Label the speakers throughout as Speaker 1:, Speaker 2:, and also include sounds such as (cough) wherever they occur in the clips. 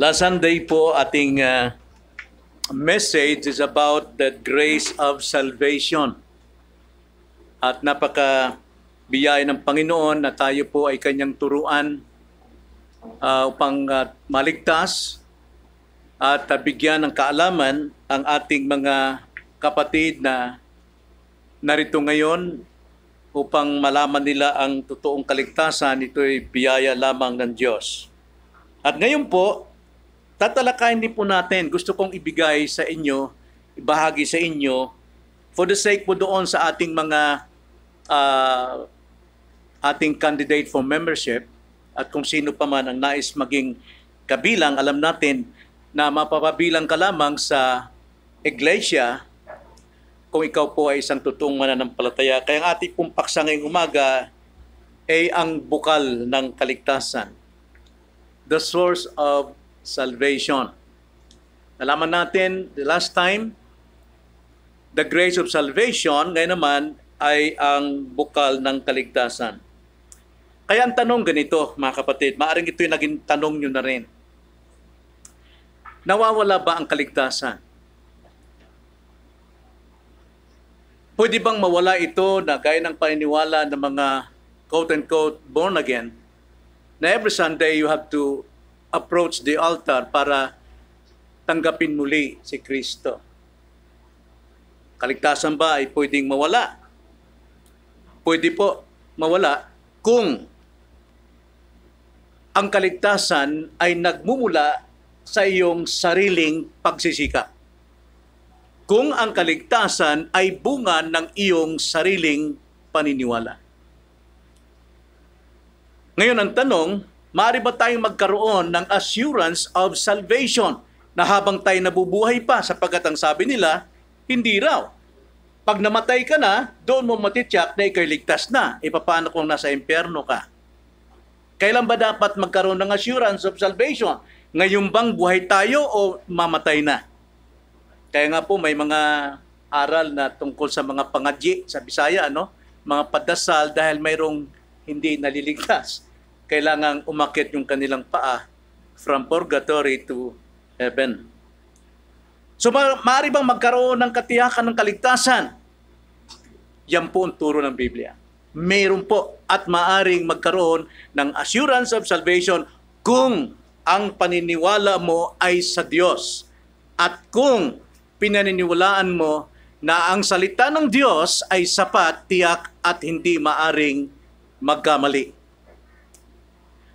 Speaker 1: Last Sunday po ating uh, message is about the grace of salvation. At napaka biyaya ng Panginoon na tayo po ay kanyang turuan uh, upang uh, maligtas at uh, bigyan ng kaalaman ang ating mga kapatid na narito ngayon upang malaman nila ang totoong kaligtasan. Ito ay biyaya lamang ng Diyos. At ngayon po, Tatalakayin din po natin. Gusto kong ibigay sa inyo, ibahagi sa inyo, for the sake po doon sa ating mga uh, ating candidate for membership at kung sino pa man ang nais maging kabilang, alam natin na mapapabilang ka lamang sa iglesia kung ikaw po ay isang totoong mananampalataya. Kaya ang ating pong ngayong umaga ay ang bukal ng kaligtasan, the source of salvation. Nalaman natin the last time, the grace of salvation, ngayon naman, ay ang bukal ng kaligtasan. Kaya ang tanong ganito, mga kapatid, maaaring ito'y naging tanong nyo na rin. Nawawala ba ang kaligtasan? Pwede bang mawala ito na gaya ng paniniwala ng mga quote-unquote born again na every Sunday you have to approach the altar para tanggapin muli si Kristo. Kaligtasan ba ay pwedeng mawala? Pwede po mawala kung ang kaligtasan ay nagmumula sa iyong sariling pagsisikap. Kung ang kaligtasan ay bunga ng iyong sariling paniniwala. Ngayon ang tanong, Mari ba tayong magkaroon ng assurance of salvation na habang tayo nabubuhay pa sapagkat ang sabi nila, hindi raw. Pag namatay ka na, doon mo matityak na ikay ligtas na. E kung nasa impyerno ka? Kailan ba dapat magkaroon ng assurance of salvation? Ngayon bang buhay tayo o mamatay na? Kaya nga po may mga aral na tungkol sa mga pangadyi sa Bisaya, ano? mga padasal dahil mayroong hindi naliligtas kailangan umakit yung kanilang paa from purgatory to heaven. So ma- maaari bang magkaroon ng katiyakan ng kaligtasan? Yan po ang turo ng Biblia. Mayroon po at maaring magkaroon ng assurance of salvation kung ang paniniwala mo ay sa Diyos at kung pinaniniwalaan mo na ang salita ng Diyos ay sapat, tiyak at hindi maaring magkamali.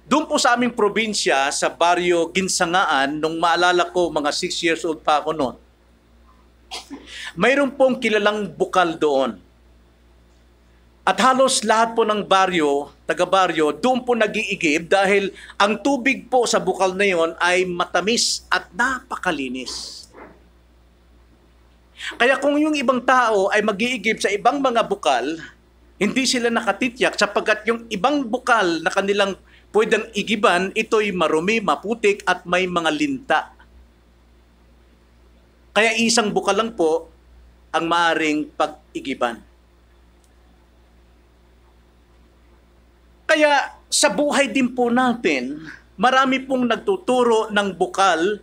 Speaker 1: Doon po sa aming probinsya, sa baryo Ginsangaan, nung maalala ko, mga 6 years old pa ako noon, mayroon pong kilalang bukal doon. At halos lahat po ng baryo, taga-baryo, doon po nagiigib dahil ang tubig po sa bukal na yon ay matamis at napakalinis. Kaya kung yung ibang tao ay magiigib sa ibang mga bukal, hindi sila nakatityak sapagkat yung ibang bukal na kanilang Pwedeng igiban, ito'y marumi, maputik at may mga linta. Kaya isang buka lang po ang maaring pag-igiban. Kaya sa buhay din po natin, marami pong nagtuturo ng bukal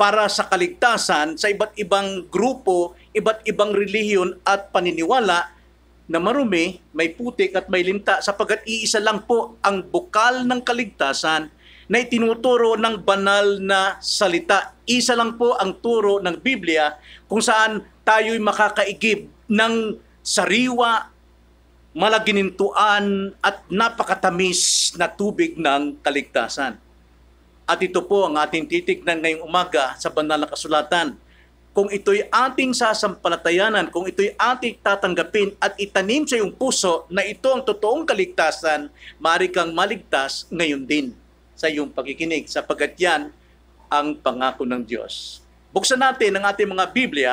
Speaker 1: para sa kaligtasan sa iba't ibang grupo, iba't ibang relihiyon at paniniwala na marumi, may putik at may linta sapagkat iisa lang po ang bukal ng kaligtasan na itinuturo ng banal na salita. Isa lang po ang turo ng Biblia kung saan tayo'y makakaigib ng sariwa, malaginintuan at napakatamis na tubig ng kaligtasan. At ito po ang ating titignan ngayong umaga sa banal na kasulatan kung ito'y ating sasampalatayanan, kung ito'y ating tatanggapin at itanim sa iyong puso na ito ang totoong kaligtasan, mari kang maligtas ngayon din sa iyong pakikinig sapagkat yan ang pangako ng Diyos. Buksan natin ang ating mga Biblia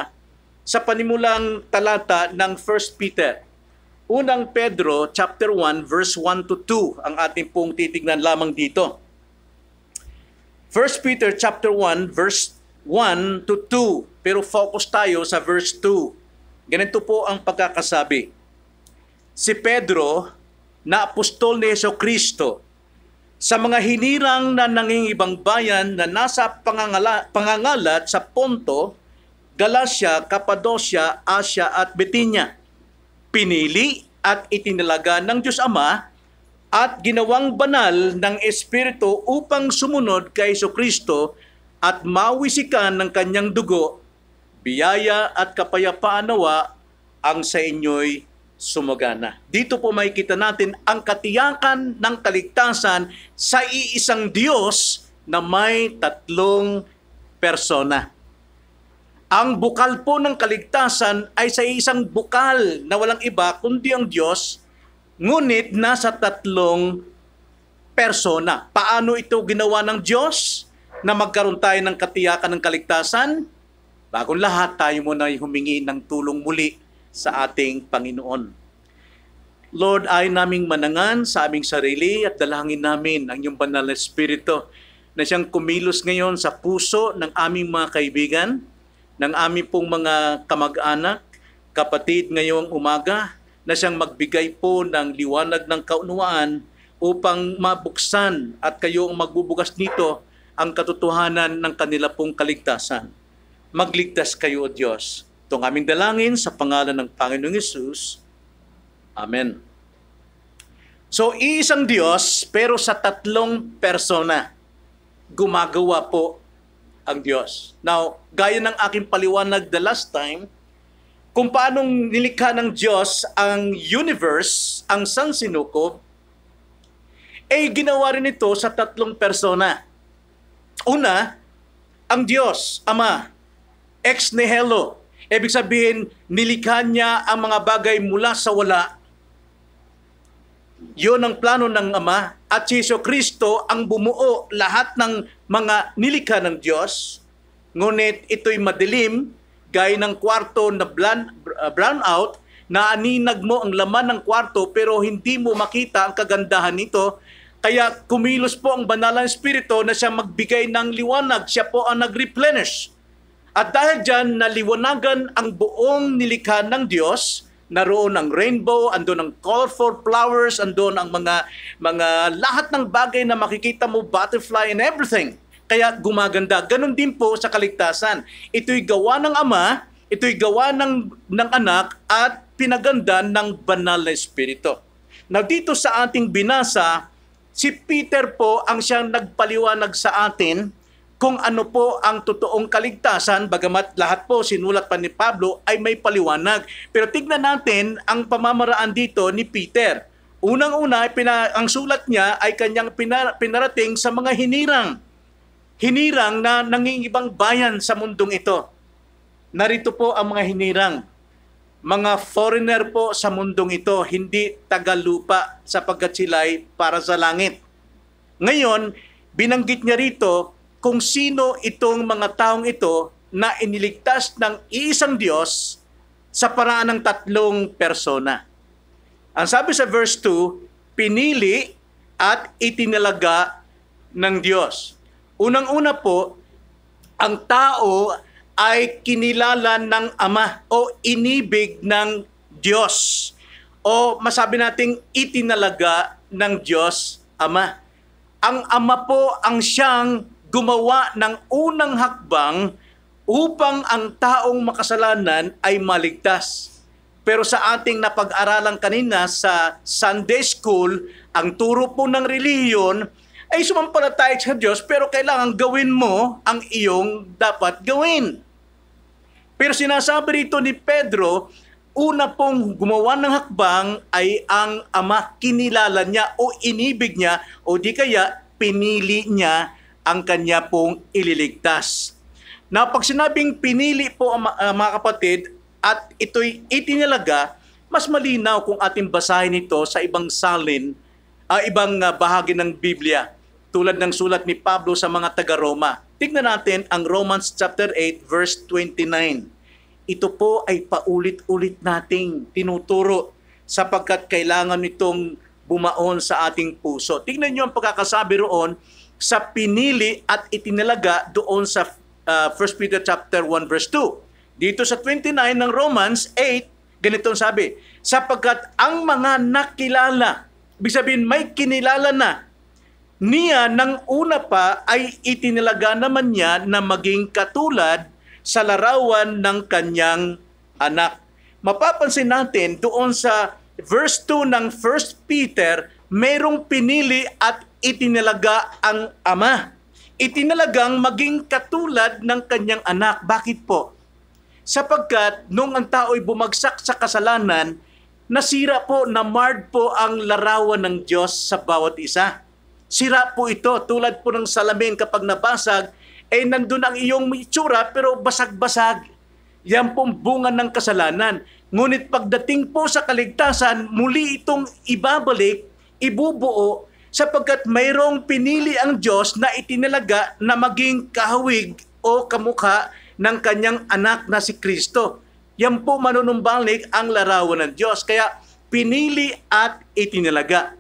Speaker 1: sa panimulang talata ng 1 Peter. Unang Pedro chapter 1 verse 1 to 2 ang ating pong titignan lamang dito. 1 Peter chapter 1 verse 1 to 2 pero focus tayo sa verse 2. Ganito po ang pagkakasabi. Si Pedro na apostol ni Yeso Kristo sa mga hinirang na nangingibang bayan na nasa pangangala, pangangalat sa Ponto, Galacia, Kapadosya, Asia at Bitinya. Pinili at itinalaga ng Diyos Ama at ginawang banal ng Espiritu upang sumunod kay Kristo at mawisikan ng kanyang dugo biyaya at kapayapaan nawa ang sa inyo'y sumagana. Dito po makikita natin ang katiyakan ng kaligtasan sa iisang Diyos na may tatlong persona. Ang bukal po ng kaligtasan ay sa isang bukal na walang iba kundi ang Diyos, ngunit nasa tatlong persona. Paano ito ginawa ng Diyos na magkaroon tayo ng katiyakan ng kaligtasan? Bago lahat, tayo muna ay humingi ng tulong muli sa ating Panginoon. Lord, ay naming manangan sa aming sarili at dalangin namin ang iyong banal na Espiritu na siyang kumilos ngayon sa puso ng aming mga kaibigan, ng aming pong mga kamag-anak, kapatid ngayong umaga, na siyang magbigay po ng liwanag ng kaunawaan upang mabuksan at kayo ang magbubukas nito ang katotohanan ng kanila pong kaligtasan. Magligtas kayo, O Diyos. Itong aming dalangin sa pangalan ng Panginoong Yesus. Amen. So, iisang Diyos pero sa tatlong persona gumagawa po ang Diyos. Now, gaya ng aking paliwanag the last time, kung paanong nilikha ng Diyos ang universe, ang sansinukob, eh ginawa rin ito sa tatlong persona. Una, ang Diyos, Ama ex nihilo. Ibig sabihin, nilikha niya ang mga bagay mula sa wala. Yun ang plano ng Ama at si Yeso Kristo ang bumuo lahat ng mga nilikha ng Diyos. Ngunit ito'y madilim, gaya ng kwarto na brown, uh, brown out, na aninag mo ang laman ng kwarto pero hindi mo makita ang kagandahan nito. Kaya kumilos po ang banalang espiritu na siya magbigay ng liwanag. Siya po ang nag-replenish at dahil dyan, naliwanagan ang buong nilikha ng Diyos, naroon ang rainbow, andun ang colorful flowers, andun ang mga, mga lahat ng bagay na makikita mo, butterfly and everything. Kaya gumaganda. Ganon din po sa kaligtasan. Ito'y gawa ng Ama, ito'y gawa ng, ng anak, at pinaganda ng banal na Espiritu. Now dito sa ating binasa, si Peter po ang siyang nagpaliwanag sa atin kung ano po ang totoong kaligtasan, bagamat lahat po sinulat pa ni Pablo ay may paliwanag. Pero tignan natin ang pamamaraan dito ni Peter. Unang-una, pina, ang sulat niya ay kanyang pinar, pinarating sa mga hinirang. Hinirang na nangingibang bayan sa mundong ito. Narito po ang mga hinirang. Mga foreigner po sa mundong ito, hindi tagalupa sapagkat sila'y para sa langit. Ngayon, binanggit niya rito kung sino itong mga taong ito na iniligtas ng iisang Diyos sa paraan ng tatlong persona. Ang sabi sa verse 2, pinili at itinalaga ng Diyos. Unang-una po, ang tao ay kinilala ng Ama o inibig ng Diyos o masabi nating itinalaga ng Diyos Ama. Ang Ama po ang siyang gumawa ng unang hakbang upang ang taong makasalanan ay maligtas. Pero sa ating napag-aralan kanina sa Sunday School, ang turo po ng reliyon ay sumampalataya sa Diyos pero kailangan gawin mo ang iyong dapat gawin. Pero sinasabi rito ni Pedro, una pong gumawa ng hakbang ay ang ama kinilala niya o inibig niya o di kaya pinili niya ang kanya pong ililigtas. Now, pag sinabing pinili po uh, mga kapatid at ito'y itinalaga, mas malinaw kung ating basahin ito sa ibang salin, uh, ibang uh, bahagi ng Biblia, tulad ng sulat ni Pablo sa mga taga-Roma. Tignan natin ang Romans chapter 8 verse 29. Ito po ay paulit-ulit nating tinuturo sapagkat kailangan nitong bumaon sa ating puso. Tignan niyo ang pagkakasabi roon sa pinili at itinalaga doon sa uh, 1 Peter chapter 1 verse 2. Dito sa 29 ng Romans 8, ganito sabi, sapagkat ang mga nakilala, ibig sabihin may kinilala na, niya nang una pa ay itinalaga naman niya na maging katulad sa larawan ng kanyang anak. Mapapansin natin doon sa verse 2 ng 1 Peter, mayroong pinili at itinalaga ang ama. Itinalagang maging katulad ng kanyang anak. Bakit po? Sapagkat nung ang tao'y bumagsak sa kasalanan, nasira po, namard po ang larawan ng Diyos sa bawat isa. Sira po ito, tulad po ng salamin kapag nabasag, eh nandun ang iyong itsura pero basag-basag. Yan pong bunga ng kasalanan. Ngunit pagdating po sa kaligtasan, muli itong ibabalik, ibubuo sapagkat mayroong pinili ang Diyos na itinalaga na maging kahawig o kamukha ng kanyang anak na si Kristo. Yan po manunumbalik ang larawan ng Diyos. Kaya pinili at itinalaga.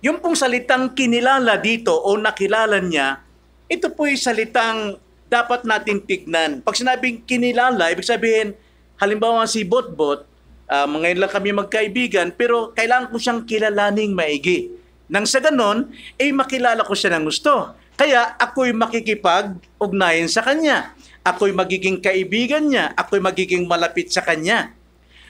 Speaker 1: Yung pong salitang kinilala dito o nakilala niya, ito po yung salitang dapat natin tignan. Pag sinabing kinilala, ibig sabihin, halimbawa si Botbot, uh, ngayon lang kami magkaibigan, pero kailangan ko siyang kilalaning maigi nang sa ganon, ay eh, makilala ko siya ng gusto. Kaya ako'y makikipag-ugnayan sa kanya. Ako'y magiging kaibigan niya. Ako'y magiging malapit sa kanya.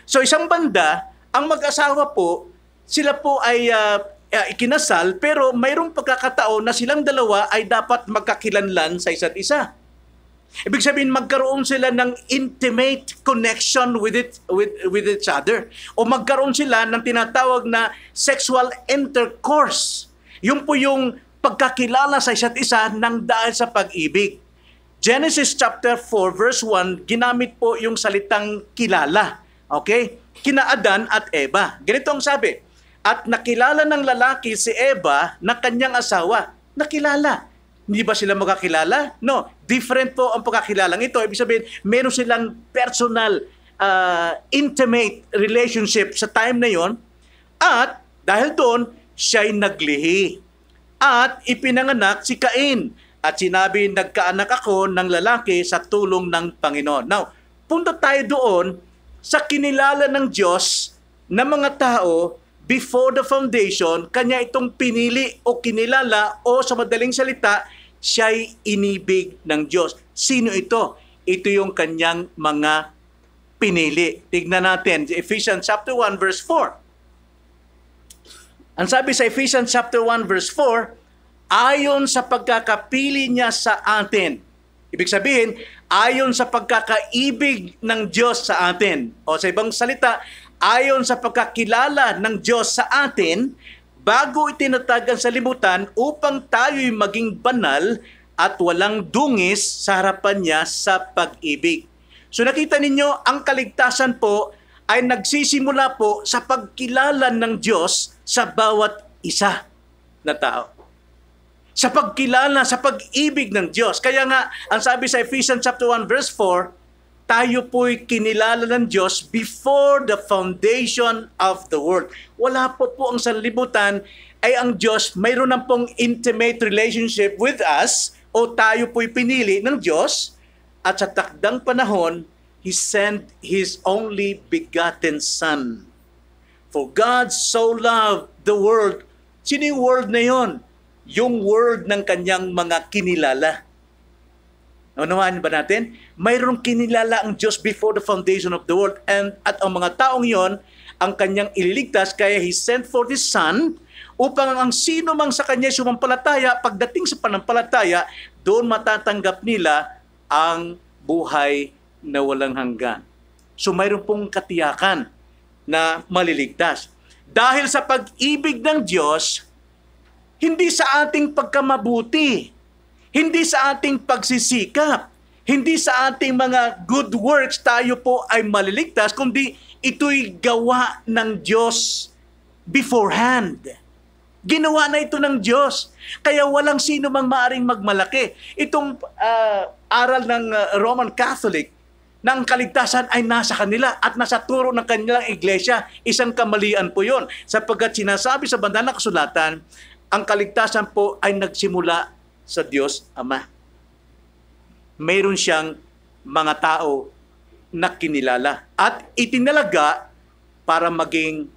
Speaker 1: So isang banda, ang mag-asawa po, sila po ay uh, uh, ikinasal pero mayroong pagkakataon na silang dalawa ay dapat magkakilanlan sa isa't isa. Ibig sabihin magkaroon sila ng intimate connection with it with with each other o magkaroon sila ng tinatawag na sexual intercourse. Yung po yung pagkakilala sa isa't isa nang dahil sa pag-ibig. Genesis chapter 4 verse 1 ginamit po yung salitang kilala. Okay? Kina Adan at Eva. Ganito ang sabi. At nakilala ng lalaki si Eva na kanyang asawa. Nakilala. Hindi ba sila magkakilala? No. Different po ang pagkakilalang ito. Ibig sabihin, meron silang personal, uh, intimate relationship sa time na yon at dahil doon, siya'y naglihi. At ipinanganak si Cain. At sinabi, nagkaanak ako ng lalaki sa tulong ng Panginoon. Now, punta tayo doon sa kinilala ng Diyos ng mga tao before the foundation, kanya itong pinili o kinilala o sa madaling salita, siya'y inibig ng Diyos. Sino ito? Ito yung kanyang mga pinili. Tignan natin, Ephesians chapter 1 verse 4. Ang sabi sa Ephesians chapter 1 verse 4, ayon sa pagkakapili niya sa atin. Ibig sabihin, ayon sa pagkakaibig ng Diyos sa atin. O sa ibang salita, ayon sa pagkakilala ng Diyos sa atin, bago itinatag ang salibutan upang tayo'y maging banal at walang dungis sa harapan niya sa pag-ibig. So nakita ninyo, ang kaligtasan po ay nagsisimula po sa pagkilala ng Diyos sa bawat isa na tao. Sa pagkilala, sa pag-ibig ng Diyos. Kaya nga, ang sabi sa Ephesians chapter 1 verse 4, tayo po'y kinilala ng Diyos before the foundation of the world. Wala po po ang sanlibutan ay ang Diyos mayroon na pong intimate relationship with us o tayo po'y pinili ng Diyos at sa takdang panahon, He sent His only begotten Son. For God so loved the world. Sino yung world na yon? Yung world ng kanyang mga kinilala. Unawaan ba natin? Mayroong kinilala ang Diyos before the foundation of the world and at ang mga taong yon ang kanyang ililigtas kaya He sent forth His Son upang ang sino mang sa kanya sumampalataya pagdating sa panampalataya doon matatanggap nila ang buhay na walang hanggan. So mayroon pong katiyakan na maliligtas. Dahil sa pag-ibig ng Diyos, hindi sa ating pagkamabuti, hindi sa ating pagsisikap, hindi sa ating mga good works tayo po ay maliligtas, kundi ito'y gawa ng Diyos beforehand. Ginawa na ito ng Diyos. Kaya walang sino mang maaring magmalaki. Itong uh, aral ng ah, Roman Catholic ng kaligtasan ay nasa kanila at nasa turo ng kanilang iglesia. Isang kamalian po yun. Sapagkat sinasabi sa banda ng kasulatan, ang kaligtasan po ay nagsimula sa Diyos Ama. Mayroon siyang mga tao na kinilala at itinalaga para maging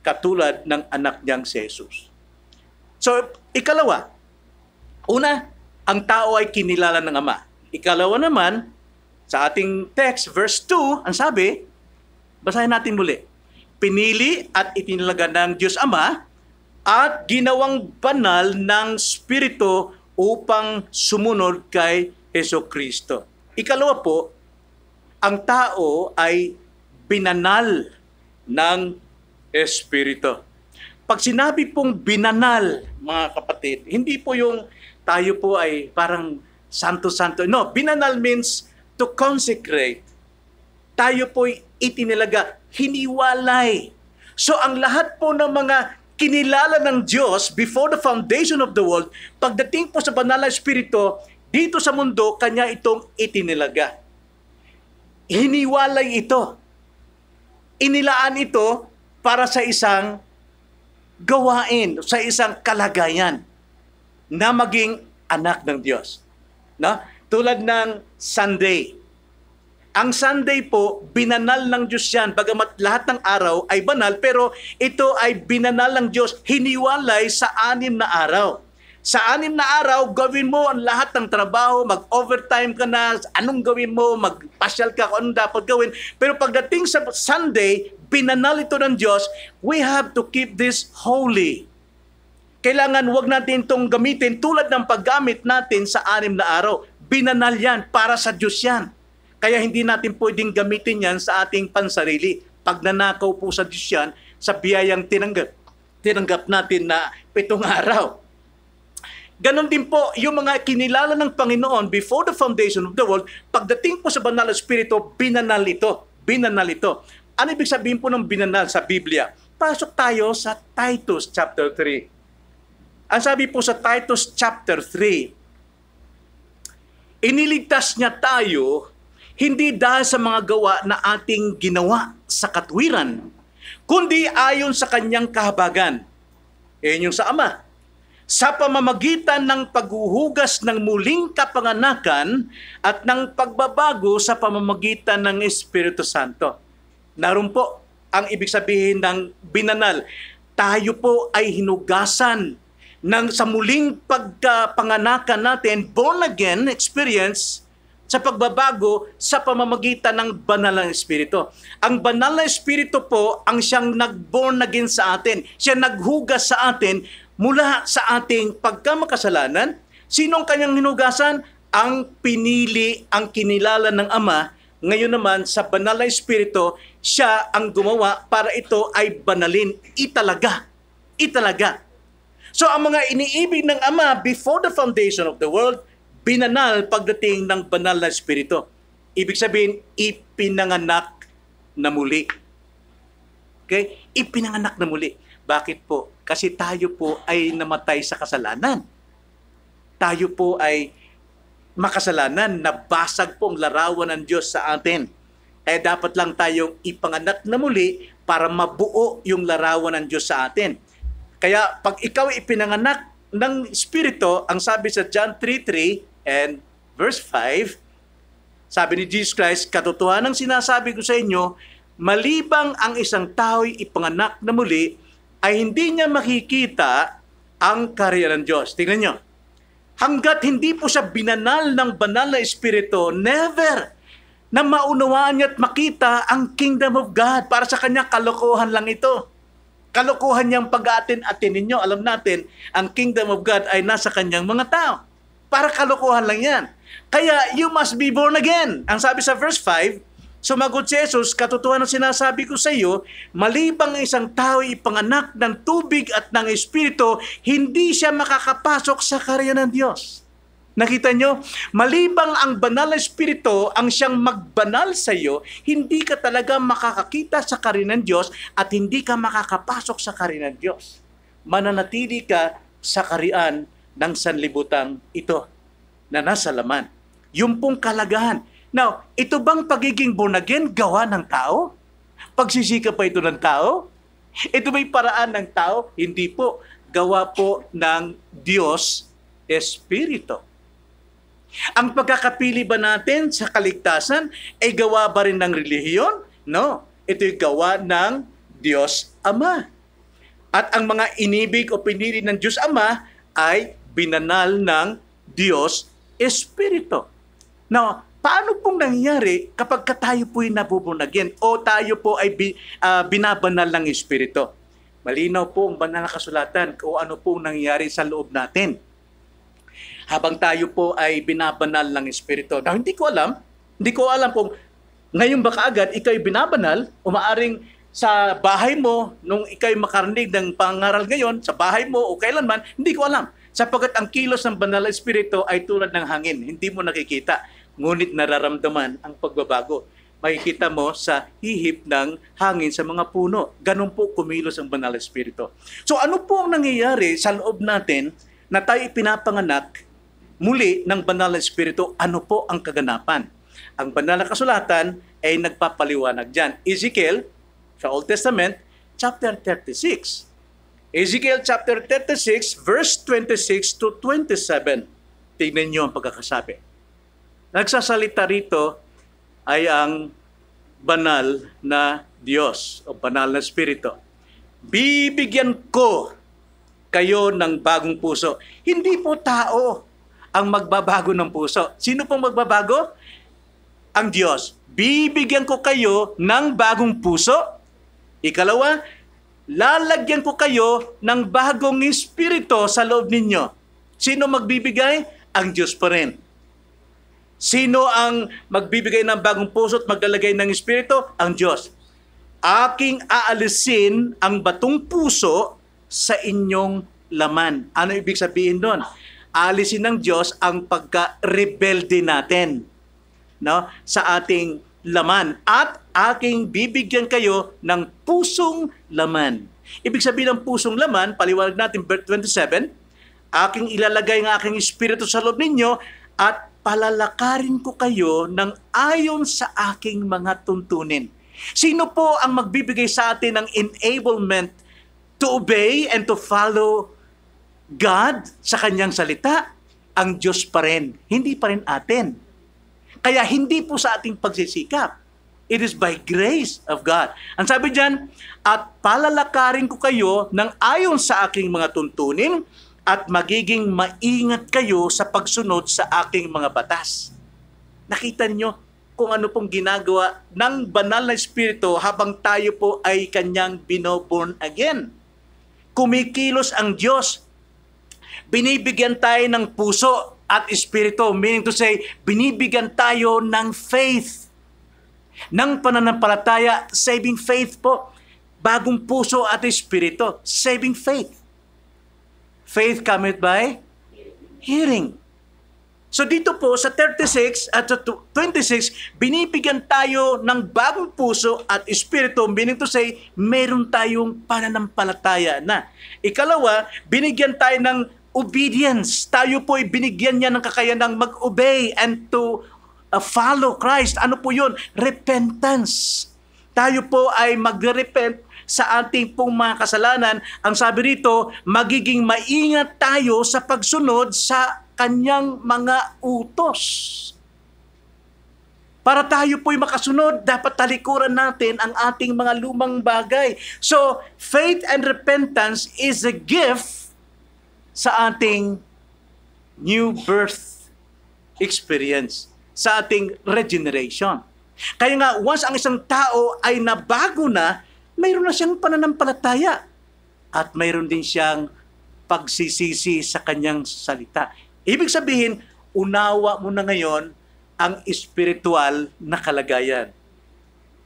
Speaker 1: katulad ng anak niyang si Jesus. So, ikalawa, una, ang tao ay kinilala ng Ama. Ikalawa naman, sa ating text, verse 2, ang sabi, basahin natin muli. Pinili at itinalaga ng Diyos Ama at ginawang banal ng Spirito upang sumunod kay Heso Kristo. Ikalawa po, ang tao ay binanal ng Espiritu. Pag sinabi pong binanal, mga kapatid, hindi po yung tayo po ay parang santo-santo. No, binanal means to consecrate. Tayo po'y itinilaga, hiniwalay. So ang lahat po ng mga kinilala ng Diyos before the foundation of the world, pagdating po sa banal na espiritu, dito sa mundo, kanya itong itinilaga. Hiniwalay ito. Inilaan ito para sa isang gawain, sa isang kalagayan na maging anak ng Diyos. No? Tulad ng Sunday, ang Sunday po, binanal ng Diyos yan. Bagamat lahat ng araw ay banal, pero ito ay binanal ng Diyos, hiniwalay sa anim na araw. Sa anim na araw, gawin mo ang lahat ng trabaho, mag-overtime ka na, anong gawin mo, magpasyal ka, kung anong dapat gawin. Pero pagdating sa Sunday, binanal ito ng Diyos, we have to keep this holy kailangan wag natin itong gamitin tulad ng paggamit natin sa anim na araw. Binanal yan, para sa Diyos yan. Kaya hindi natin pwedeng gamitin yan sa ating pansarili. Pag nanakaw po sa Diyos yan, sa biyayang tinanggap, tinanggap natin na pitong araw. Ganon din po yung mga kinilala ng Panginoon before the foundation of the world, pagdating po sa banal na spirito, binanal ito. Binanal ito. Ano ibig sabihin po ng binanal sa Biblia? Pasok tayo sa Titus chapter 3. Ang sabi po sa Titus chapter 3, iniligtas niya tayo hindi dahil sa mga gawa na ating ginawa sa katwiran, kundi ayon sa kanyang kahabagan. Iyon yung sa Ama. Sa pamamagitan ng paghuhugas ng muling kapanganakan at ng pagbabago sa pamamagitan ng Espiritu Santo. Naroon po ang ibig sabihin ng binanal. Tayo po ay hinugasan ng sa muling pagkapanganakan natin, born again experience, sa pagbabago sa pamamagitan ng banal na Espiritu. Ang banal na Espiritu po ang siyang nag-born again sa atin. Siya naghugas sa atin mula sa ating pagkamakasalanan. Sinong kanyang hinugasan? Ang pinili, ang kinilala ng Ama. Ngayon naman, sa banal na Espiritu, siya ang gumawa para ito ay banalin. Italaga. Italaga. So ang mga iniibig ng Ama before the foundation of the world – Pinanal pagdating ng banal na Espiritu. Ibig sabihin, ipinanganak na muli. Okay? Ipinanganak na muli. Bakit po? Kasi tayo po ay namatay sa kasalanan. Tayo po ay makasalanan, nabasag po ang larawan ng Diyos sa atin. Kaya dapat lang tayong ipanganak na muli para mabuo yung larawan ng Diyos sa atin. Kaya pag ikaw ipinanganak ng Espiritu, ang sabi sa John 3.3, And verse 5, sabi ni Jesus Christ, katotohanan sinasabi ko sa inyo, malibang ang isang tao'y ipanganak na muli, ay hindi niya makikita ang karya ng Diyos. Tingnan niyo. Hanggat hindi po siya binanal ng banal na Espiritu, never na maunawaan niya at makita ang kingdom of God. Para sa kanya, kalokohan lang ito. Kalokohan niyang pag atin at ninyo. Alam natin, ang kingdom of God ay nasa kanyang mga tao. Para kalokohan lang yan. Kaya you must be born again. Ang sabi sa verse 5, Sumagot si Jesus, katotohanan sinasabi ko sa iyo, malibang ang isang tao ipanganak ng tubig at ng Espiritu, hindi siya makakapasok sa karya ng Diyos. Nakita nyo? Malibang ang banal na Espiritu ang siyang magbanal sa iyo, hindi ka talaga makakakita sa karya ng Diyos at hindi ka makakapasok sa karya ng Diyos. Mananatili ka sa karian ng sanlibutan ito na nasa laman. Yung pong kalagahan. Now, ito bang pagiging born again gawa ng tao? Pagsisika pa ito ng tao? Ito may paraan ng tao? Hindi po. Gawa po ng Diyos Espiritu. Ang pagkakapili ba natin sa kaligtasan ay gawa ba rin ng relihiyon? No. Ito Ito'y gawa ng Diyos Ama. At ang mga inibig o pinili ng Diyos Ama ay binanal ng Diyos Espiritu. Now, paano pong nangyari kapag ka tayo po'y nabubunagin o tayo po ay bi, uh, binabanal ng Espiritu? Malinaw po ang banal na kasulatan o ano pong nangyari sa loob natin. Habang tayo po ay binabanal ng Espiritu. Now, hindi ko alam, hindi ko alam kung ngayon ba kaagad ikay binabanal o maaring sa bahay mo, nung ikay makarinig ng pangaral ngayon, sa bahay mo o kailanman, hindi ko alam. Sapagat ang kilos ng banal na espiritu ay tulad ng hangin, hindi mo nakikita, ngunit nararamdaman ang pagbabago. Makikita mo sa hihip ng hangin sa mga puno. Ganun po kumilos ang banal na espiritu. So ano po ang nangyayari sa loob natin na tayo pinapanganak muli ng banal na espiritu? Ano po ang kaganapan? Ang banal na kasulatan ay nagpapaliwanag dyan. Ezekiel, sa Old Testament, chapter 36. Ezekiel chapter 36 verse 26 to 27. Tingnan niyo ang pagkakasabi. Nagsasalita rito ay ang banal na Diyos o banal na Espiritu. Bibigyan ko kayo ng bagong puso. Hindi po tao ang magbabago ng puso. Sino pong magbabago? Ang Diyos. Bibigyan ko kayo ng bagong puso. Ikalawa, lalagyan ko kayo ng bagong espiritu sa loob ninyo. Sino magbibigay? Ang Diyos pa rin. Sino ang magbibigay ng bagong puso at maglalagay ng espiritu? Ang Diyos. Aking aalisin ang batong puso sa inyong laman. Ano ibig sabihin doon? Alisin ng Diyos ang pagka-rebelde natin no? sa ating laman at aking bibigyan kayo ng pusong laman. Ibig sabihin ng pusong laman, paliwanag natin verse 27, aking ilalagay ng aking espiritu sa loob ninyo at palalakarin ko kayo ng ayon sa aking mga tuntunin. Sino po ang magbibigay sa atin ng enablement to obey and to follow God sa kanyang salita? Ang Diyos pa rin, hindi pa rin atin. Kaya hindi po sa ating pagsisikap. It is by grace of God. Ang sabi diyan, at palalakarin ko kayo ng ayon sa aking mga tuntunin at magiging maingat kayo sa pagsunod sa aking mga batas. Nakita niyo kung ano pong ginagawa ng banal na espiritu habang tayo po ay kanyang binoborn again. Kumikilos ang Diyos. Binibigyan tayo ng puso at Espiritu. Meaning to say, binibigyan tayo ng faith, ng pananampalataya, saving faith po. Bagong puso at Espiritu, saving faith. Faith cometh by hearing. So dito po sa 36 at sa 26, binibigyan tayo ng bagong puso at espiritu. Meaning to say, meron tayong pananampalataya na. Ikalawa, binigyan tayo ng obedience. Tayo po ay binigyan niya ng kakayanang mag-obey and to uh, follow Christ. Ano po yun? Repentance. Tayo po ay magre-repent sa ating pong mga kasalanan. Ang sabi rito, magiging maingat tayo sa pagsunod sa kanyang mga utos. Para tayo po'y makasunod, dapat talikuran natin ang ating mga lumang bagay. So, faith and repentance is a gift sa ating new birth experience, sa ating regeneration. Kaya nga, once ang isang tao ay nabago na, mayroon na siyang pananampalataya at mayroon din siyang pagsisisi sa kanyang salita. Ibig sabihin, unawa mo na ngayon ang spiritual na kalagayan.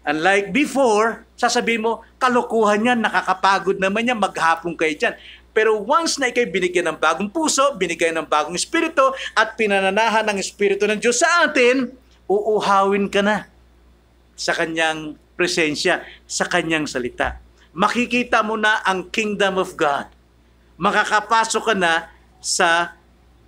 Speaker 1: Unlike before, sasabihin mo, kalokohan yan, nakakapagod naman yan, maghapon kayo dyan. Pero once na ikay binigyan ng bagong puso, binigyan ng bagong espiritu, at pinananahan ng espiritu ng Diyos sa atin, uuhawin ka na sa kanyang presensya, sa kanyang salita. Makikita mo na ang kingdom of God. Makakapasok ka na sa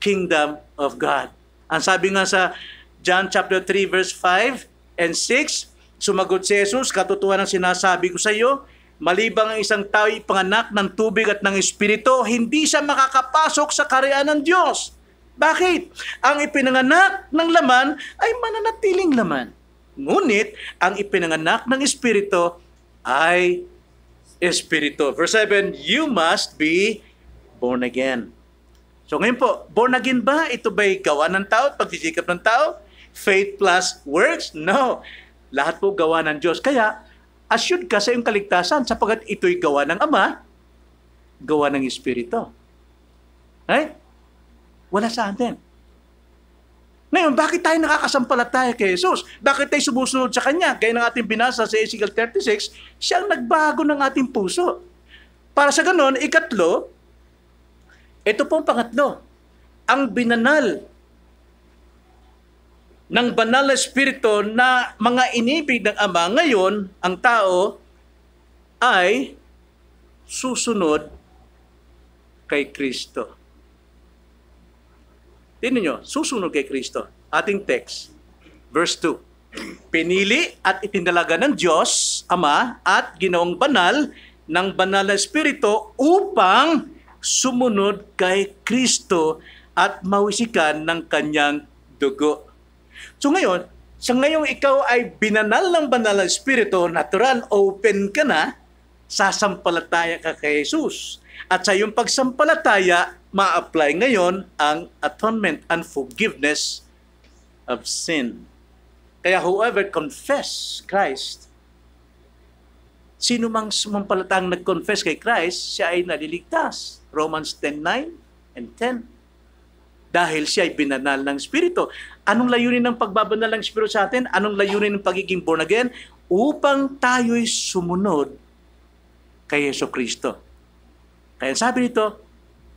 Speaker 1: kingdom of God. Ang sabi nga sa John chapter 3 verse 5 and 6, sumagot si Jesus, katotohanan ang sinasabi ko sa iyo, Malibang ang isang tao ipanganak ng tubig at ng Espiritu, hindi siya makakapasok sa karian ng Diyos. Bakit? Ang ipinanganak ng laman ay mananatiling laman. Ngunit, ang ipinanganak ng Espiritu ay Espiritu. Verse 7, you must be born again. So ngayon po, born again ba? Ito ba'y gawa ng tao at pagsisikap ng tao? Faith plus works? No. Lahat po gawa ng Diyos. Kaya, assured ka sa iyong kaligtasan sapagat ito'y gawa ng Ama, gawa ng Espiritu. Right? Wala sa atin. Ngayon, bakit tayo nakakasampalataya kay Jesus? Bakit tayo sumusunod sa Kanya? Gaya ng ating binasa sa Ezekiel 36, siya ang nagbago ng ating puso. Para sa ganon, ikatlo, ito pong pangatlo, ang binanal ng banal na espiritu na mga inibig ng Ama ngayon, ang tao ay susunod kay Kristo. Tinan nyo, susunod kay Kristo. Ating text, verse 2. Pinili at itinalaga ng Diyos, Ama, at ginoong banal ng banal na espiritu upang sumunod kay Kristo at mawisikan ng kanyang dugo. So ngayon, sa ngayong ikaw ay binanal ng banal na Espiritu, natural, open ka na, sasampalataya ka kay Jesus. At sa iyong pagsampalataya, ma-apply ngayon ang atonement and forgiveness of sin. Kaya whoever confess Christ, sino mang sumampalatang nag-confess kay Christ, siya ay naliligtas. Romans 10.9 and 10. Dahil siya ay binanal ng Espiritu. Anong layunin ng pagbabanal ng Espiritu sa atin? Anong layunin ng pagiging born again? Upang tayo'y sumunod kay Yeso Kristo. Kaya sabi nito,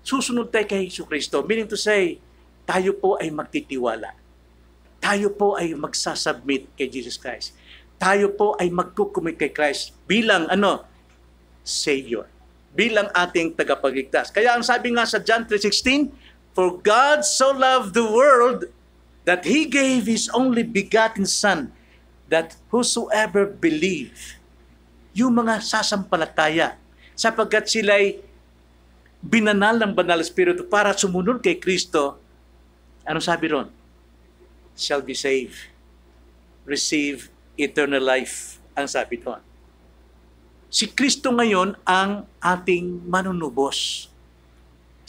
Speaker 1: susunod tayo kay Yeso Kristo. Meaning to say, tayo po ay magtitiwala. Tayo po ay magsasubmit kay Jesus Christ. Tayo po ay magkukumit kay Christ bilang ano? Savior. Bilang ating tagapagligtas. Kaya ang sabi nga sa John 3.16, For God so loved the world that he gave his only begotten son that whosoever believe yung mga sasampalataya sapagkat sila'y binanal ng banal espiritu para sumunod kay Kristo ano sabi ron shall be saved receive eternal life ang sabi doon si Kristo ngayon ang ating manunubos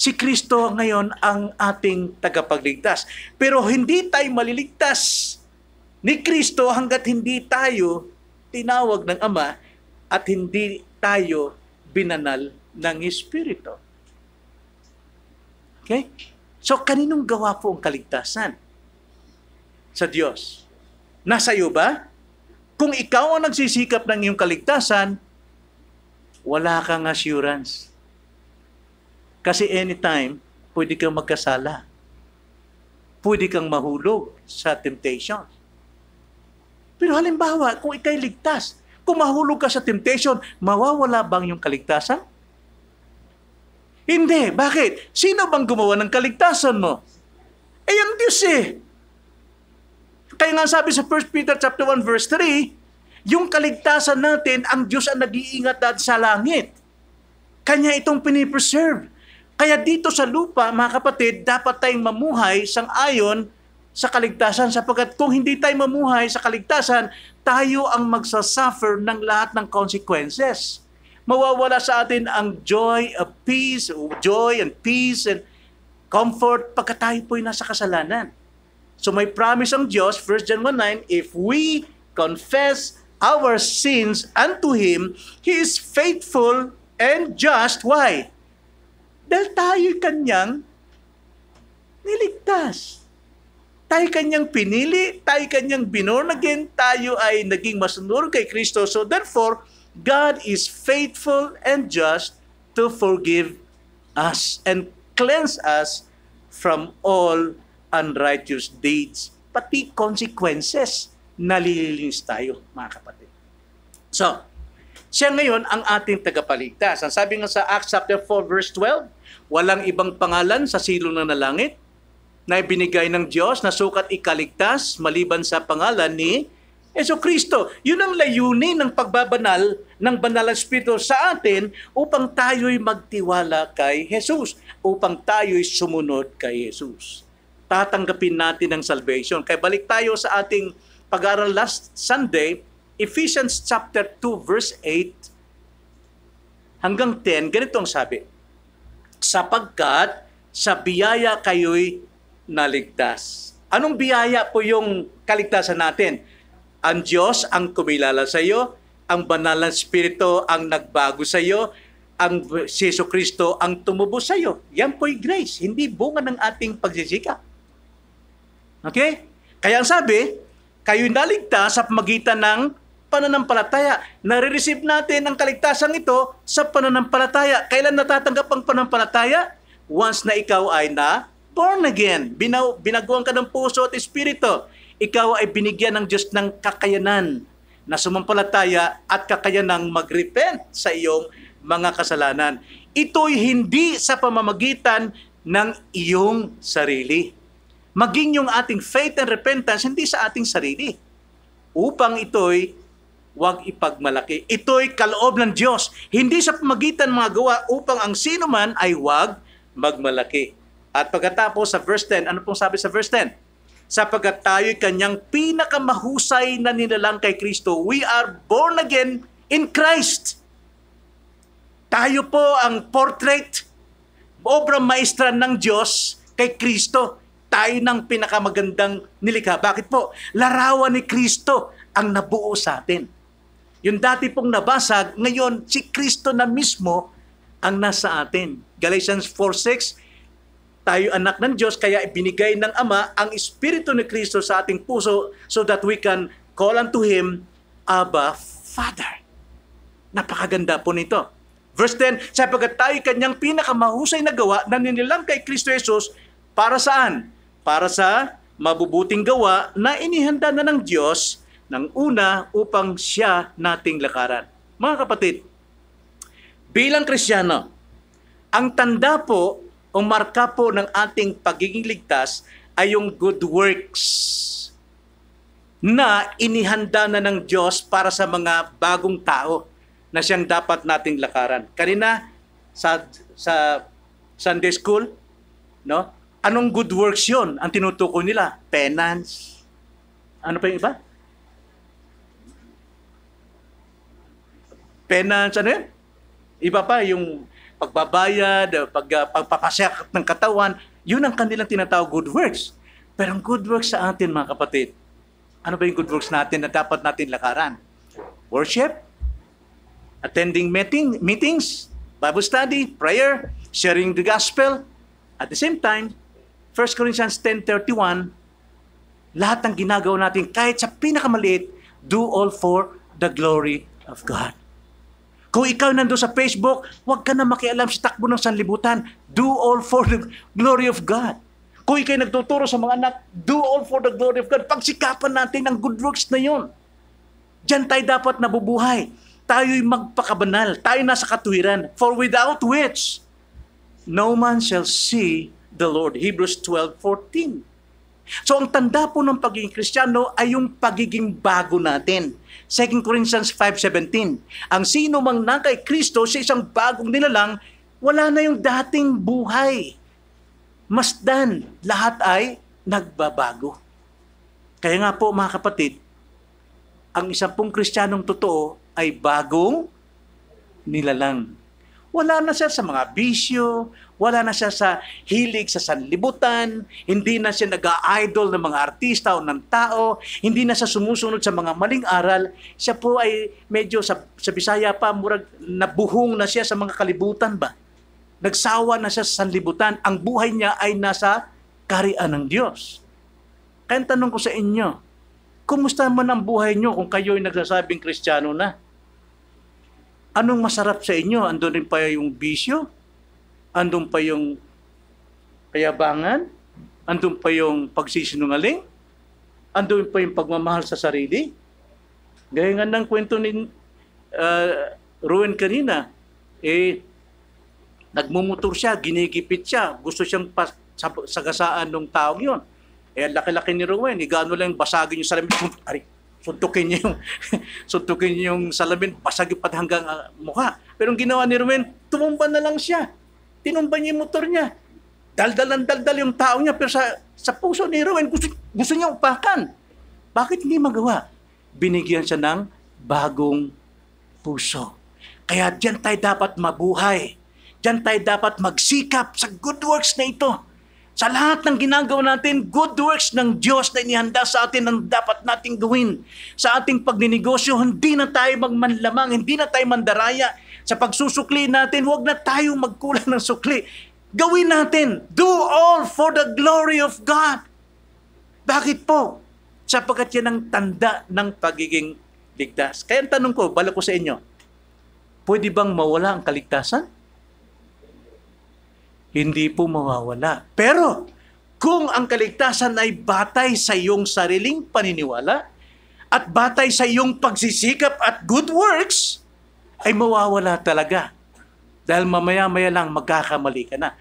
Speaker 1: Si Kristo ngayon ang ating tagapagligtas. Pero hindi tayo maliligtas ni Kristo hanggat hindi tayo tinawag ng Ama at hindi tayo binanal ng Espiritu. Okay? So, kaninong gawa po ang kaligtasan? Sa Diyos. Nasa iyo ba? Kung ikaw ang nagsisikap ng iyong kaligtasan, wala kang assurance kasi anytime, pwede kang magkasala. Pwede kang mahulog sa temptation. Pero halimbawa, kung ikay ligtas, kung mahulog ka sa temptation, mawawala bang yung kaligtasan? Hindi. Bakit? Sino bang gumawa ng kaligtasan mo? Eh, ang Diyos eh. Kaya nga sabi sa 1 Peter chapter 1 verse 3, yung kaligtasan natin, ang Diyos ang nag-iingat natin sa langit. Kanya itong pinipreserve. Kaya dito sa lupa, mga kapatid, dapat tayong mamuhay sang ayon sa kaligtasan sapagkat kung hindi tayo mamuhay sa kaligtasan, tayo ang magsasuffer ng lahat ng consequences. Mawawala sa atin ang joy of peace, joy and peace and comfort pagka tayo po'y nasa kasalanan. So may promise ang Diyos, 1 John 1.9, if we confess our sins unto Him, He is faithful and just. Why? Dahil tayo'y kanyang niligtas. Tayo kanyang pinili, tayo kanyang binorn again, tayo ay naging masunod kay Kristo. So therefore, God is faithful and just to forgive us and cleanse us from all unrighteous deeds, pati consequences. Nalilinis tayo, mga kapatid. So, siya ngayon ang ating tagapaligtas. Ang sabi nga sa Acts chapter 4 verse 12, walang ibang pangalan sa silong na nalangit na ibinigay ng Diyos na sukat ikaligtas maliban sa pangalan ni Yeso Kristo. Yun ang layunin ng pagbabanal ng banal na Espiritu sa atin upang tayo'y magtiwala kay Jesus, upang tayo'y sumunod kay Jesus. Tatanggapin natin ang salvation. Kaya balik tayo sa ating pag-aaral last Sunday, Ephesians chapter 2 verse 8 hanggang 10, ganito ang sabi. Sapagkat sa biyaya kayo'y naligtas. Anong biyaya po yung kaligtasan natin? Ang Diyos ang kumilala sa iyo, ang banal na Espiritu ang nagbago sa iyo, ang Seso Kristo ang tumubo sa iyo. Yan po'y grace, hindi bunga ng ating pagsisika. Okay? Kaya ang sabi, kayo'y naligtas sa pamagitan ng pananampalataya. Nare-receive natin ang kaligtasan ito sa pananampalataya. Kailan natatanggap ang pananampalataya? Once na ikaw ay na born again, binaw, binaguan ka ng puso at espiritu, ikaw ay binigyan ng Diyos ng kakayanan na sumampalataya at kakayanang mag-repent sa iyong mga kasalanan. Ito'y hindi sa pamamagitan ng iyong sarili. Maging yung ating faith and repentance hindi sa ating sarili upang ito'y huwag ipagmalaki. Ito'y kaloob ng Diyos, hindi sa pamagitan mga gawa upang ang sino man ay huwag magmalaki. At pagkatapos sa verse 10, ano pong sabi sa verse 10? Sapagkat tayo'y kanyang pinakamahusay na nilalang kay Kristo, we are born again in Christ. Tayo po ang portrait, obra maestra ng Diyos kay Kristo. Tayo ng pinakamagandang nilikha. Bakit po? Larawan ni Kristo ang nabuo sa atin. Yung dati pong nabasag, ngayon si Kristo na mismo ang nasa atin. Galatians 4.6, tayo anak ng Diyos, kaya ibinigay ng Ama ang Espiritu ni Kristo sa ating puso so that we can call unto Him, Abba, Father. Napakaganda po nito. Verse 10, sapagkat tayo kanyang pinakamahusay na gawa na ninilang kay Kristo Jesus para saan? Para sa mabubuting gawa na inihanda na ng Diyos ng una upang siya nating lakaran. Mga kapatid, bilang Kristiyano, ang tanda po o marka po ng ating pagiging ligtas ay yung good works na inihanda na ng Diyos para sa mga bagong tao na siyang dapat nating lakaran. Kanina sa sa Sunday school, no? Anong good works 'yon? Ang tinutukoy nila, penance. Ano pa yung iba? penance, ano yan? Iba pa yung pagbabayad, pag, uh, pagpapasyak ng katawan, yun ang kanilang tinatawag good works. Pero ang good works sa atin, mga kapatid, ano ba yung good works natin na dapat natin lakaran? Worship, attending meeting, meetings, Bible study, prayer, sharing the gospel. At the same time, 1 Corinthians 10.31, lahat ng ginagawa natin, kahit sa pinakamaliit, do all for the glory of God. Kung ikaw nando sa Facebook, huwag ka na makialam sa takbo ng sanlibutan. Do all for the glory of God. Kung ikay nagtuturo sa mga anak, do all for the glory of God. Pagsikapan natin ang good works na yon. Diyan tayo dapat nabubuhay. Tayo'y magpakabanal. Tayo nasa katuwiran. For without which, no man shall see the Lord. Hebrews 12.14 14. So ang tanda po ng pagiging Kristiyano ay yung pagiging bago natin. 2 Corinthians 5.17 Ang sino mang na kay Kristo sa isang bagong nilalang, wala na yung dating buhay. Masdan, lahat ay nagbabago. Kaya nga po mga kapatid, ang isang pong Kristiyanong totoo ay bagong nilalang. Wala na siya sa mga bisyo, wala na siya sa hilig sa sanlibutan, hindi na siya nag-idol ng mga artista o ng tao, hindi na siya sumusunod sa mga maling aral. Siya po ay medyo sa, sa Bisaya pa, murag nabuhong na siya sa mga kalibutan ba? Nagsawa na siya sa sanlibutan. Ang buhay niya ay nasa karian ng Diyos. Kaya tanong ko sa inyo, kumusta man ang buhay niyo kung kayo ay nagsasabing kristyano na? Anong masarap sa inyo? Andun rin pa yung bisyo? andun pa yung kayabangan, andun pa yung pagsisinungaling, andun pa yung pagmamahal sa sarili. Gaya nga ng kwento ni uh, Ruin kanina, eh, nagmumotor siya, ginigipit siya, gusto siyang pas- sagasaan ng tao yon. Eh, laki-laki ni Ruin, eh, gano'n lang basagin yung salamin, ari, suntukin niya yung (laughs) suntukin niya yung salamin, basagin pa hanggang uh, mukha. Pero ang ginawa ni Ruin, tumumba na lang siya tinumban niya yung motor niya. Daldal ng daldal yung tao niya, pero sa, sa puso ni Rowan, gusto, gusto niya upakan. Bakit hindi magawa? Binigyan siya ng bagong puso. Kaya diyan tayo dapat mabuhay. Diyan tayo dapat magsikap sa good works na ito. Sa lahat ng ginagawa natin, good works ng Diyos na inihanda sa atin ang dapat nating gawin. Sa ating pagninegosyo, hindi na tayo magmanlamang, hindi na tayo mandaraya, sa pagsusukli natin, huwag na tayong magkulang ng sukli. Gawin natin, do all for the glory of God. Bakit po? Sapagkat yan ang tanda ng pagiging ligtas. Kaya ang tanong ko, bala ko sa inyo, pwede bang mawala ang kaligtasan? Hindi po mawawala. Pero, kung ang kaligtasan ay batay sa iyong sariling paniniwala at batay sa iyong pagsisikap at good works, ay mawawala talaga. Dahil mamaya-maya lang magkakamali ka na.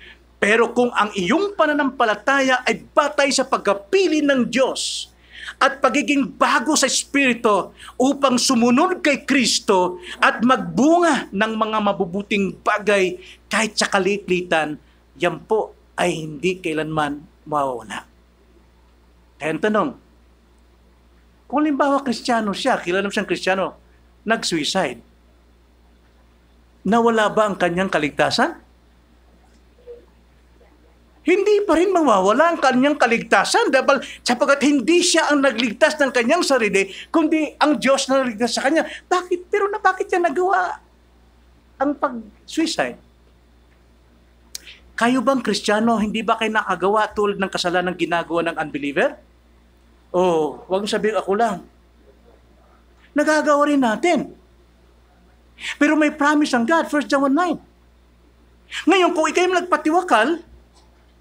Speaker 1: Pero kung ang iyong pananampalataya ay batay sa pagkapili ng Diyos at pagiging bago sa Espiritu upang sumunod kay Kristo at magbunga ng mga mabubuting bagay kahit sa kalitlitan, yan po ay hindi kailanman mawawala. Kaya tanong, kung limbawa kristyano siya, kilala siyang kristyano, nag-suicide, nawala ba ang kanyang kaligtasan? Hindi pa rin mawawala ang kanyang kaligtasan dahil sapagat hindi siya ang nagligtas ng kanyang sarili, kundi ang Diyos na nagligtas sa kanya. Bakit? Pero na bakit niya nagawa ang pag-suicide? Kayo bang Kristiyano, hindi ba kayo nakagawa tulad ng kasalanan ginagawa ng unbeliever? O, oh, huwag sabihin ako lang. Nagagawa rin natin. Pero may promise ang God, 1 John 1.9. Ngayon, kung ikay nagpatiwakal,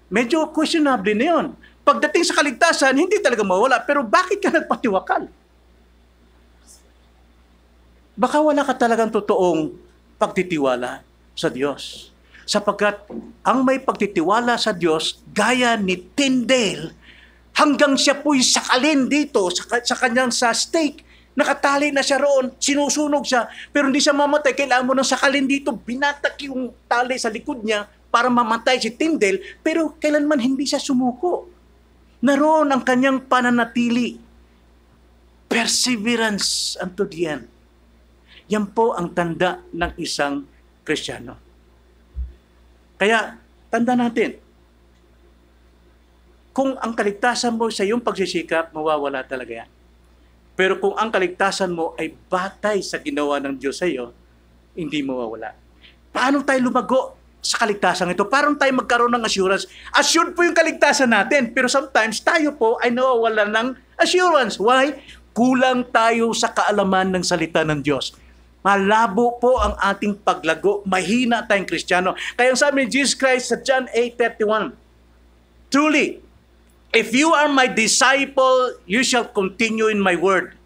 Speaker 1: medyo questionable na yun. Pagdating sa kaligtasan, hindi talaga mawala. Pero bakit ka nagpatiwakal? Baka wala ka talagang totoong pagtitiwala sa Diyos. Sapagkat ang may pagtitiwala sa Diyos, gaya ni Tyndale, hanggang siya po'y sakalin dito sa, sa kanyang sa stake, Nakatali na siya roon, sinusunog siya, pero hindi siya mamatay. Kailangan mo nang sakalin dito, binatak yung tali sa likod niya para mamatay si Tindel, pero kailanman hindi siya sumuko. Naroon ang kanyang pananatili. Perseverance unto the end. Yan po ang tanda ng isang Kristiyano. Kaya, tanda natin, kung ang kaligtasan mo sa iyong pagsisikap, mawawala talaga yan. Pero kung ang kaligtasan mo ay batay sa ginawa ng Diyos sa iyo, hindi mo mawawala. Paano tayo lumago sa kaligtasan ito? Parang tayo magkaroon ng assurance. Assured po yung kaligtasan natin, pero sometimes tayo po ay nawawala ng assurance. Why? Kulang tayo sa kaalaman ng salita ng Diyos. Malabo po ang ating paglago. Mahina tayong Kristiyano. Kaya sabi ni Jesus Christ sa John 8.31, Truly, If you are my disciple, you shall continue in my word.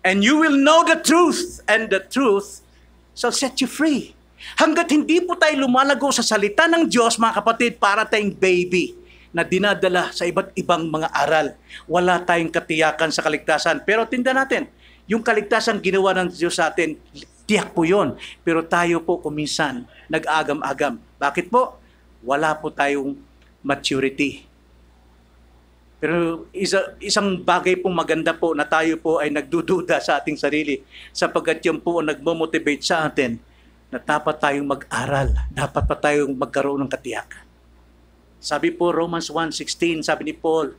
Speaker 1: And you will know the truth, and the truth shall set you free. Hanggat hindi po tayo lumalago sa salita ng Diyos, mga kapatid, para tayong baby na dinadala sa iba't ibang mga aral. Wala tayong katiyakan sa kaligtasan. Pero tinda natin, yung kaligtasan ginawa ng Diyos sa atin, tiyak po yun. Pero tayo po kuminsan, nag-agam-agam. Bakit po? Wala po tayong maturity pero isa, isang bagay po maganda po na tayo po ay nagdududa sa ating sarili sapagkat yun po ang nagmomotivate sa atin na dapat tayong mag-aral, dapat pa tayong magkaroon ng katiyakan. Sabi po Romans 1.16, sabi ni Paul,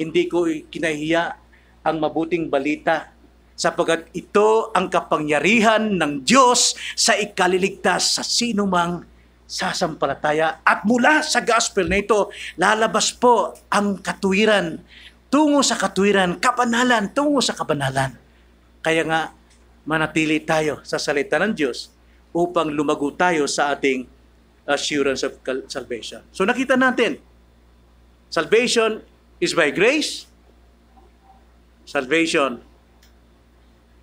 Speaker 1: hindi ko kinahiya ang mabuting balita sapagkat ito ang kapangyarihan ng Diyos sa ikaliligtas sa sinumang mang sasampalataya. At mula sa gospel na ito, lalabas po ang katuwiran, tungo sa katuwiran, kabanalan, tungo sa kabanalan. Kaya nga, manatili tayo sa salita ng Diyos upang lumago tayo sa ating assurance of salvation. So nakita natin, salvation is by grace. Salvation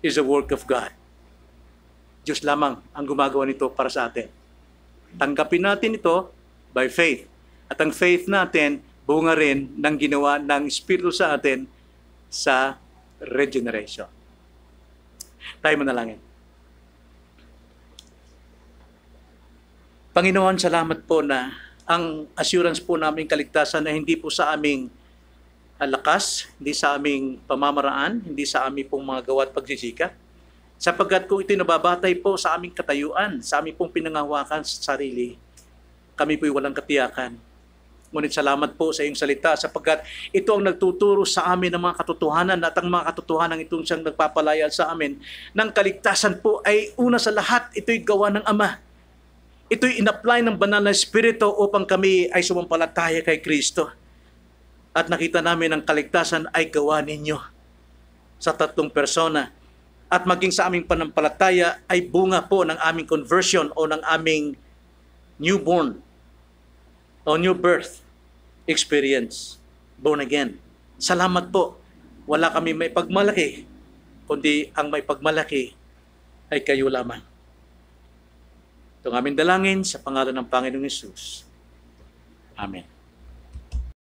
Speaker 1: is a work of God. Diyos lamang ang gumagawa nito para sa atin. Tanggapin natin ito by faith. At ang faith natin, bunga rin ng ginawa ng Espiritu sa atin sa regeneration. Tayo manalangin. Panginoon, salamat po na ang assurance po namin kaligtasan na hindi po sa aming ah, lakas, hindi sa aming pamamaraan, hindi sa aming pong mga gawa at pagsisika, Sapagkat kung ito nababatay po sa aming katayuan, sa aming pong pinangawakan sa sarili, kami po'y walang katiyakan. Ngunit salamat po sa iyong salita sapagkat ito ang nagtuturo sa amin ng mga katotohanan at ang mga katotohanan itong siyang nagpapalaya sa amin ng kaligtasan po ay una sa lahat, ito'y gawa ng Ama. Ito'y inapply ng banal na Espiritu upang kami ay sumampalataya kay Kristo. At nakita namin ang kaligtasan ay gawa ninyo sa tatlong persona at maging sa aming panampalataya ay bunga po ng aming conversion o ng aming newborn o new birth experience, born again. Salamat po. Wala kami may pagmalaki, kundi ang may pagmalaki ay kayo lamang. Ito ang aming dalangin sa pangalan ng Panginoong Yesus. Amen.